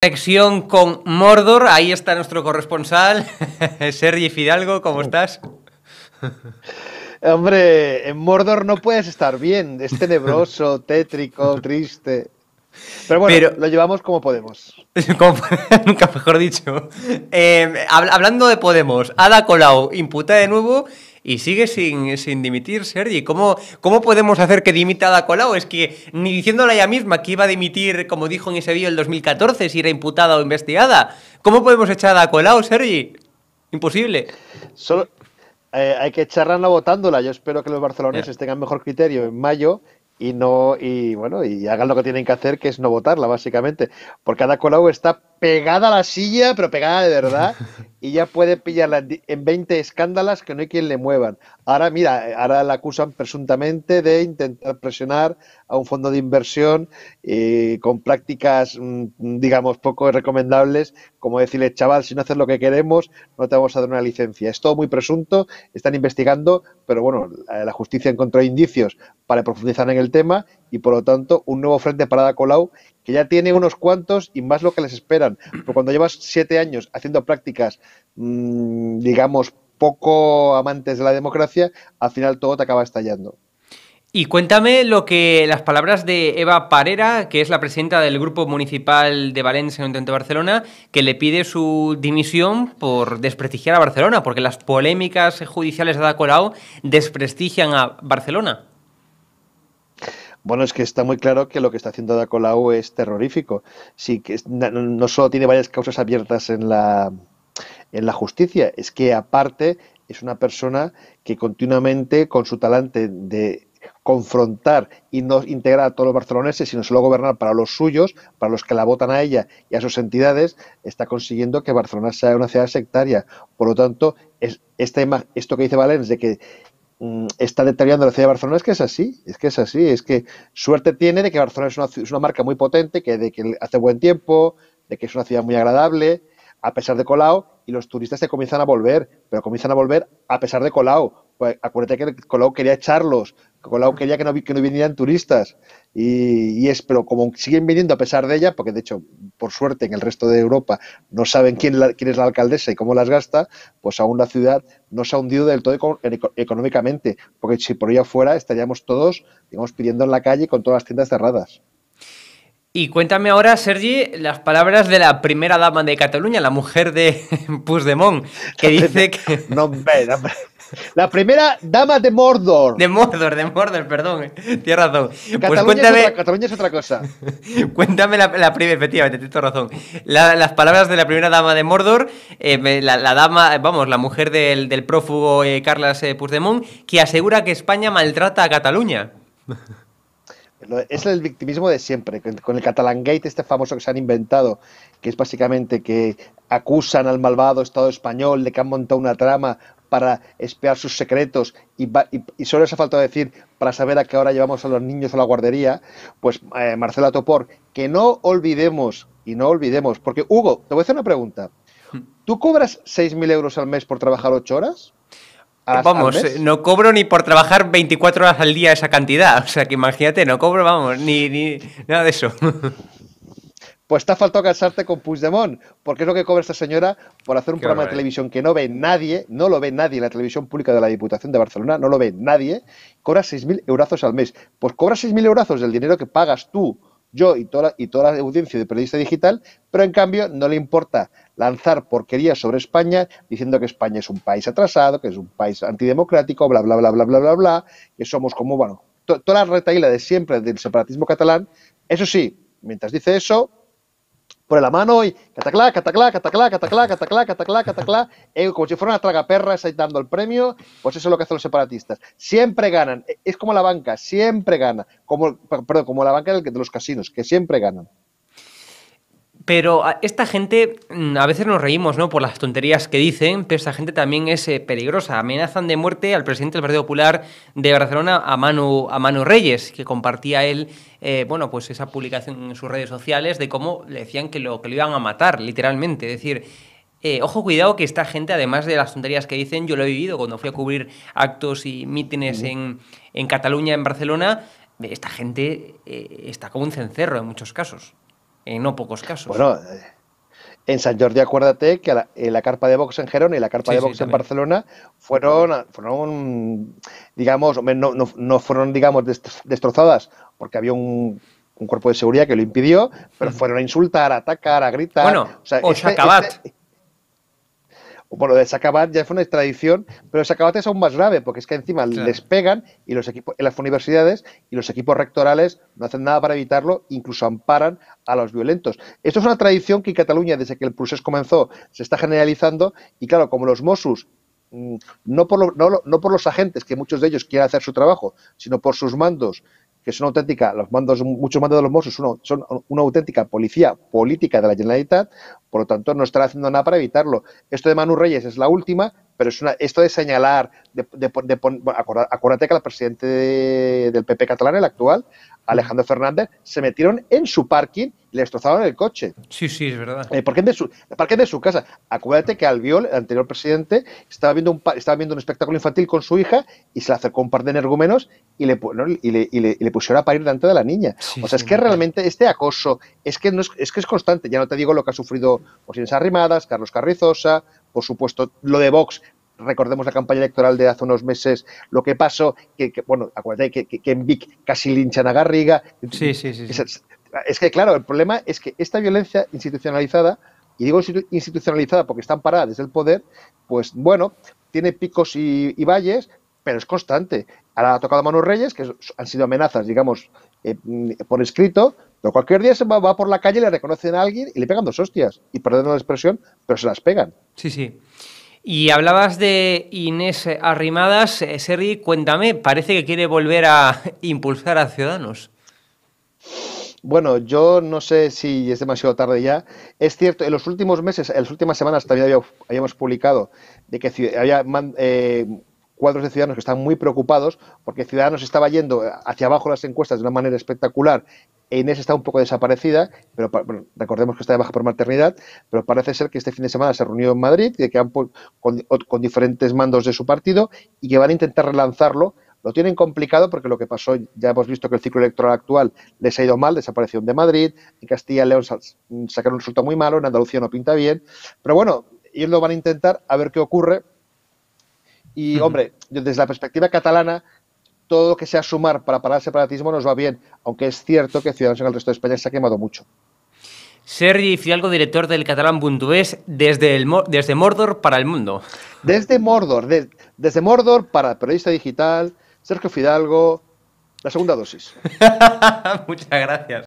Conexión con Mordor, ahí está nuestro corresponsal, Sergi Fidalgo, ¿cómo estás? Hombre, en Mordor no puedes estar bien, es tenebroso, tétrico, triste. Pero bueno, lo llevamos como podemos. Nunca mejor dicho. Eh, hablando de Podemos, Ada Colau imputa de nuevo y sigue sin, sin dimitir, Sergi. ¿Cómo, podemos hacer que dimita a Colau? Es que ni diciéndola ella misma que iba a dimitir, como dijo en ese vídeo el 2014, si era imputada o investigada. ¿Cómo podemos echar a Colau, Sergi? Imposible. Solo, eh, hay que echarla no votándola. Yo espero que los barceloneses tengan mejor criterio en mayo y no y bueno y hagan lo que tienen que hacer que es no votarla básicamente porque Ada Colau está pegada a la silla pero pegada de verdad y ya puede pillarla en 20 escándalas que no hay quien le muevan. Ahora, mira, ahora la acusan presuntamente de intentar presionar a un fondo de inversión eh, con prácticas, mm, mm, digamos, poco recomendables, como decirle, chaval, si no haces lo que queremos, no te vamos a dar una licencia. Es todo muy presunto, están investigando, pero bueno, la justicia encontró indicios para profundizar en el tema y por lo tanto un nuevo frente para Dacolau... que ya tiene unos cuantos y más lo que les esperan. Porque cuando llevas siete años haciendo prácticas, mm, digamos, poco amantes de la democracia, al final todo te acaba estallando. Y cuéntame lo que las palabras de Eva Parera, que es la presidenta del Grupo Municipal de Valencia en de Barcelona, que le pide su dimisión por desprestigiar a Barcelona, porque las polémicas judiciales de Dacolau... desprestigian a Barcelona. Bueno, es que está muy claro que lo que está haciendo Da Colau es terrorífico. Sí, que no solo tiene varias causas abiertas en la, en la justicia, es que aparte es una persona que continuamente con su talante de confrontar y no integrar a todos los barceloneses, sino solo gobernar para los suyos, para los que la votan a ella y a sus entidades, está consiguiendo que Barcelona sea una ciudad sectaria. Por lo tanto, es esto que dice Valens de que Mm, está deteriorando la ciudad de Barcelona es que es así, es que es así, es que suerte tiene de que Barcelona es una, marca muy potente, que, de que hace buen tiempo, de que es una ciudad muy agradable, a pesar de Colau, y los turistas se comienzan a volver, pero comienzan a volver a pesar de Colau. Pues acuérdate que Colau quería echarlos, Colau quería que no, que no vinieran turistas, y, y, es, pero como siguen viniendo a pesar de ella, porque de hecho por suerte en el resto de Europa no saben quién, quién es la alcaldesa y cómo las gasta, pues aún la ciudad no se ha hundido del todo económicamente, porque si por allá fuera estaríamos todos, digamos, pidiendo en la calle con todas las tiendas cerradas. Y cuéntame ahora, Sergi, las palabras de la primera dama de Cataluña, la mujer de Puigdemont, que dice que... No, la primera dama de Mordor. De Mordor, de Mordor, perdón. Eh. Tienes razón. Pues Cataluña, es, otra, cosa. cuéntame la, la primera, efectivamente, tienes razón. las palabras de la primera dama de Mordor, eh, la, dama, vamos, la mujer del, prófugo eh, Carlas eh, Puigdemont, que asegura que España maltrata a Cataluña. Es el victimismo de siempre, con el Catalangate este famoso que se han inventado, que es básicamente que acusan al malvado Estado español de que han montado una trama para espiar sus secretos y, solo les ha faltado decir para saber a qué hora llevamos a los niños a la guardería, pues eh, Marcela Topor, que no olvidemos, y no olvidemos, porque Hugo, te voy a hacer una pregunta. ¿Tú cobras 6.000 euros al mes por trabajar 8 horas? vamos, eh, no cobro ni por trabajar 24 horas al día esa cantidad. O sea, que imagínate, no cobro, vamos, ni nada de eso. Pues te ha faltado cansarte con Puigdemont, porque es lo que cobra esta señora por hacer un programa de ¿eh? televisión que no ve nadie, no lo ve nadie, en la televisión pública de la Diputación de Barcelona no lo ve nadie, cobra 6.000 euros al mes. Pues cobra 6.000 eurazos del dinero que pagas tú, yo y toda, la, y toda la audiencia de Periodista Digital, pero en cambio no le importa lanzar porquerías sobre España diciendo que España es un país atrasado, que es un país antidemocrático, bla, bla, bla, bla, bla, bla, bla, que somos como, bueno, toda la retaíla de siempre del separatismo catalán. Eso sí, mientras dice eso, por la mano y cataclá, cataclá, cataclá, cataclá, cataclá, cataclá, cataclá, cataclá. como si fuera una tragaperra dando el premio, pues eso es lo que hacen los separatistas. Siempre ganan, es como la banca, siempre gana, como, perdón, como la banca de los casinos, que siempre ganan. Pero esta gente, mm, a veces nos reímos, ¿no? Por las tonterías que dicen, pero esta gente también es eh, peligrosa. Amenazan de muerte al presidente del Partido Popular de Barcelona, a Manu, a Reyes, que compartía él, eh, bueno, pues esa publicación en sus redes sociales de cómo le decían que lo, que iban a matar, literalmente. Es decir, eh, ojo, cuidado que esta gente, además de las tonterías que dicen, yo lo he vivido cuando fui a cubrir actos y mítines en, Cataluña, en Barcelona, esta gente está como un cencerro en muchos casos en no pocos casos. Bueno, eh, en San Jordi acuérdate que eh, la, carpa de box en Gerona y la carpa de box en Barcelona fueron, digamos, no, no, fueron, digamos, destrozadas porque había un cuerpo de seguridad que lo impidió, pero hmm. fueron a insultar, a atacar, a gritar. Bueno, o sea, este, bueno, de Sacabat ya fue una extradición, pero Sacabat es aún más grave, porque es que encima les pegan y los equipos en las universidades y los equipos rectorales no hacen nada para evitarlo, incluso amparan a los violentos. Esto es una tradición que en Cataluña, desde que el proceso comenzó, se está generalizando y claro, como los Mossos mm, no por, no por los agentes, que muchos de ellos quieren hacer su trabajo, sino por sus mandos que son auténtica, los mandos, muchos mandos de los Mossos son, son una auténtica policía política de la Generalitat, por lo tanto no están haciendo nada para evitarlo. Esto de Manu Reyes es la última, pero es una, esto de señalar, de, de, acuérdate que la presidente del PP catalán, el actual, Alejandro Fernández, se metieron en su parking le destrozaron el coche. Sí, sí, es verdad. Eh, qué de su, de su casa. Acuérdate que Albiol, el anterior presidente, estaba viendo un, estaba viendo un espectáculo infantil con su hija y se le acercó un par de energúmenos y le, le, y le, y pusieron a parir delante de la niña. o sea, es que realmente este acoso es que, no es, que es constante. Ya no te digo lo que ha sufrido por esas Arrimadas, Carlos Carrizosa, por supuesto, lo de Vox, recordemos la campaña electoral de hace unos meses, lo que pasó, que, bueno, acuérdate que, que, en Vic casi linchan a Garriga, sí, sí, sí, es que, claro, el problema es que esta violencia institucionalizada, y digo institucionalizada porque está amparada desde el poder, pues bueno, tiene picos y, valles, pero es constante. Ahora ha tocado a Manu Reyes, que han sido amenazas, digamos, eh, por escrito, pero cualquier día se va, por la calle, le reconocen a alguien y le pegan dos hostias. Y perdón la expresión, pero se las pegan. Sí, sí. Y hablabas de Inés Arrimadas. Eh, Sergi, cuéntame, parece que quiere volver a impulsar a Ciudadanos. Bueno, yo no sé si es demasiado tarde ya. Es cierto, en los últimos meses, en las últimas semanas también habíamos publicado de que había eh, cuadros de ciudadanos que están muy preocupados porque Ciudadanos estaba yendo hacia abajo las encuestas de una manera espectacular. E Inés está un poco desaparecida, pero recordemos que está de baja por maternidad, pero parece ser que este fin de semana se reunió en Madrid y que han, con, con diferentes mandos de su partido y que van a intentar relanzarlo lo tienen complicado porque lo que pasó, ya hemos visto que el ciclo electoral actual les ha ido mal, desaparición de Madrid, en Castilla y León sacaron un resultado muy malo, en Andalucía no pinta bien, pero bueno, ellos lo van a intentar a ver qué ocurre. Y hombre, desde la perspectiva catalana, todo lo que sea sumar para parar el separatismo nos va bien, aunque es cierto que Ciudadanos en el resto de España se ha quemado mucho. Sergi Fidalgo, director del catalán.es, desde, el, desde Mordor para el mundo. Desde Mordor, desde Mordor para el periodista digital, Sergio Fidalgo, la segunda dosis. Muchas gracias.